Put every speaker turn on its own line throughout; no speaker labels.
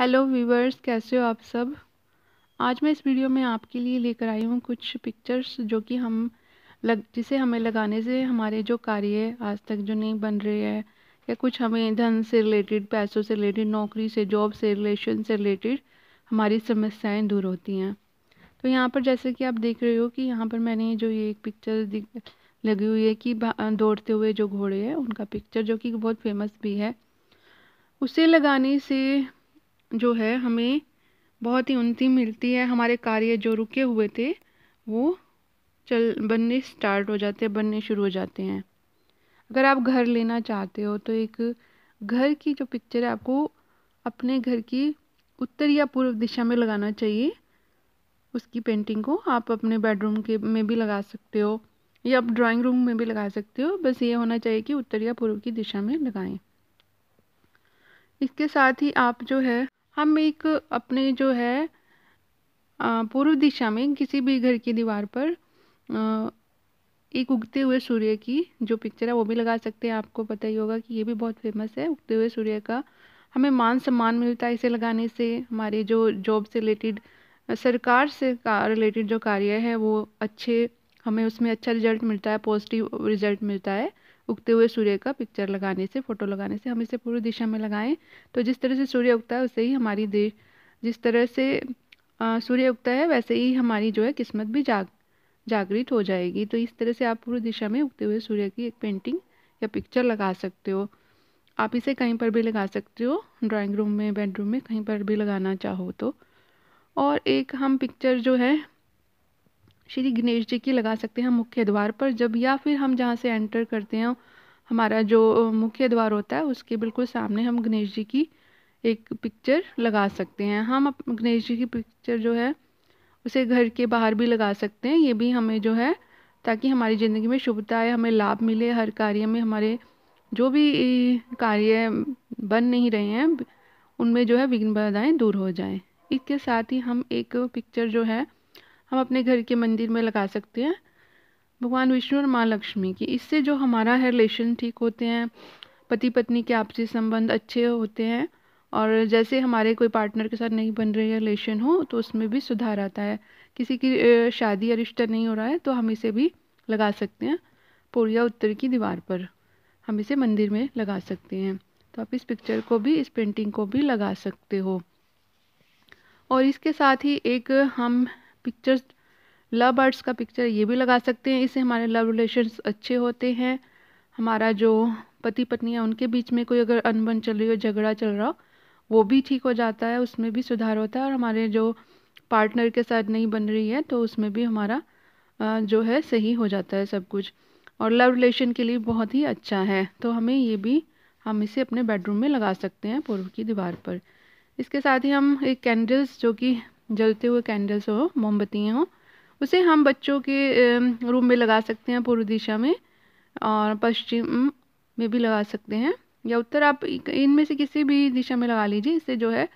hello viewers कैसे हो आप सब आज मैं इस वीडियो में आपके लिए लेकर आई हूँ कुछ पिक्चर्स जो कि हम लग जिसे हमें लगाने से हमारे जो कार्य आज तक जो नहीं बन रहे हैं या कुछ हमें धन से रिलेटेड पैसों से रिलेटेड नौकरी से जॉब से रिलेशन से रिलेटेड हमारी समस्याएं दूर होती हैं तो यहाँ पर जैसे कि आप देख रहे हो कि यहाँ पर मैंने जो ये एक पिक्चर लगी हुई है कि दौड़ते हुए जो घोड़े हैं उनका पिक्चर जो कि बहुत फेमस भी है उसे लगाने से जो है हमें बहुत ही उन्नति मिलती है हमारे कार्य जो रुके हुए थे वो चल बनने स्टार्ट हो जाते हैं बनने शुरू हो जाते हैं अगर आप घर लेना चाहते हो तो एक घर की जो पिक्चर है आपको अपने घर की उत्तर या पूर्व दिशा में लगाना चाहिए उसकी पेंटिंग को आप अपने बेडरूम के में भी लगा सकते हो या आप ड्राइंग रूम में भी लगा सकते हो बस ये होना चाहिए कि उत्तर या पूर्व की दिशा में लगाएं इसके साथ ही आप जो है हम एक अपने जो है पूर्व दिशा में किसी भी घर की दीवार पर एक उगते हुए सूर्य की जो पिक्चर है वो भी लगा सकते हैं आपको पता ही होगा कि ये भी बहुत फेमस है उगते हुए सूर्य का हमें मान सम्मान मिलता है इसे लगाने से हमारे जो जॉब से रिलेटेड सरकार से रिलेटेड जो कार्य है वो अच्छे हमें उसमें अच्छा रिजल्ट मिलता है पॉजिटिव रिजल्ट मिलता है उगते हुए सूर्य का पिक्चर लगाने से फ़ोटो लगाने से हम इसे पूर्व दिशा में लगाएं तो जिस तरह से सूर्य उगता है उसे ही हमारी देश जिस तरह से सूर्य उगता है वैसे ही हमारी जो है किस्मत भी जाग जागृत हो जाएगी तो इस तरह से आप पूर्व दिशा में उगते हुए सूर्य की एक पेंटिंग या पिक्चर लगा सकते हो आप इसे कहीं पर भी लगा सकते हो ड्राइंग रूम में बेडरूम में कहीं पर भी लगाना चाहो तो और एक हम पिक्चर जो है श्री गणेश जी की लगा सकते हैं मुख्य द्वार पर जब या फिर हम जहाँ से एंटर करते हैं हमारा जो मुख्य द्वार होता है उसके बिल्कुल सामने हम गणेश जी की एक पिक्चर लगा सकते हैं हम गणेश जी की पिक्चर जो है उसे घर के बाहर भी लगा सकते हैं ये भी हमें जो है ताकि हमारी ज़िंदगी में शुभता आए हमें लाभ मिले हर कार्य में हमारे जो भी कार्य बन नहीं रहे हैं उनमें जो है विघ्न बाधाएँ दूर हो जाएं इसके साथ ही हम एक पिक्चर जो है हम अपने घर के मंदिर में लगा सकते हैं भगवान विष्णु और माँ लक्ष्मी की इससे जो हमारा है रिलेशन ठीक होते हैं पति पत्नी के आपसी संबंध अच्छे होते हैं और जैसे हमारे कोई पार्टनर के साथ नहीं बन रहे रिलेशन हो तो उसमें भी सुधार आता है किसी की शादी या रिश्ता नहीं हो रहा है तो हम इसे भी लगा सकते हैं पोरिया उत्तर की दीवार पर हम इसे मंदिर में लगा सकते हैं तो आप इस पिक्चर को भी इस पेंटिंग को भी लगा सकते हो और इसके साथ ही एक हम पिक्चर्स लव बर्ड्स का पिक्चर ये भी लगा सकते हैं इससे हमारे लव रिलेशन अच्छे होते हैं हमारा जो पति पत्नी है उनके बीच में कोई अगर अनबन चल रही हो झगड़ा चल रहा हो वो भी ठीक हो जाता है उसमें भी सुधार होता है और हमारे जो पार्टनर के साथ नहीं बन रही है तो उसमें भी हमारा जो है सही हो जाता है सब कुछ और लव रिलेशन के लिए बहुत ही अच्छा है तो हमें ये भी हम इसे अपने बेडरूम में लगा सकते हैं पूर्व की दीवार पर इसके साथ ही हम एक कैंडल्स जो कि जलते हुए कैंडल्स हो मोमबत्तियाँ हो उसे हम बच्चों के रूम में लगा सकते हैं पूर्व दिशा में और पश्चिम में भी लगा सकते हैं या उत्तर आप इनमें से किसी भी दिशा में लगा लीजिए इससे जो है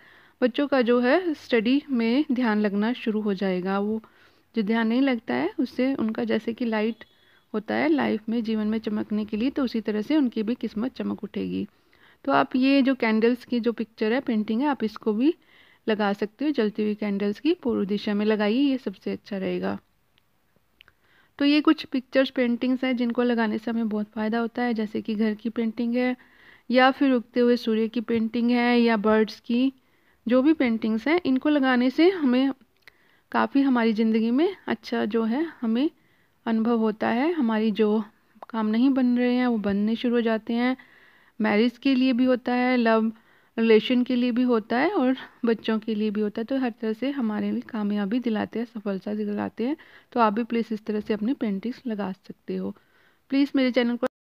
बच्चों का जो है स्टडी में ध्यान लगना शुरू हो जाएगा वो जो ध्यान नहीं लगता है उससे उनका जैसे कि लाइट होता है लाइफ में जीवन में चमकने के लिए तो उसी तरह से उनकी भी किस्मत चमक उठेगी तो आप ये जो कैंडल्स की जो पिक्चर है पेंटिंग है आप इसको भी लगा सकते हो जलती हुई कैंडल्स की पूर्व दिशा में लगाइए ये सबसे अच्छा रहेगा तो ये कुछ पिक्चर्स पेंटिंग्स हैं जिनको लगाने से हमें बहुत फ़ायदा होता है जैसे कि घर की पेंटिंग है या फिर उगते हुए सूर्य की पेंटिंग है या बर्ड्स की जो भी पेंटिंग्स हैं इनको लगाने से हमें काफ़ी हमारी ज़िंदगी में अच्छा जो है हमें अनुभव होता है हमारी जो काम नहीं बन रहे हैं वो बनने शुरू हो जाते हैं मैरिज के लिए भी होता है लव रिलेशन के लिए भी होता है और बच्चों के लिए भी होता है तो हर तरह से हमारे लिए कामयाबी दिलाते हैं सफलता दिलाते हैं तो आप भी प्लीज़ इस तरह से अपनी पेंटिंग्स लगा सकते हो प्लीज़ मेरे चैनल को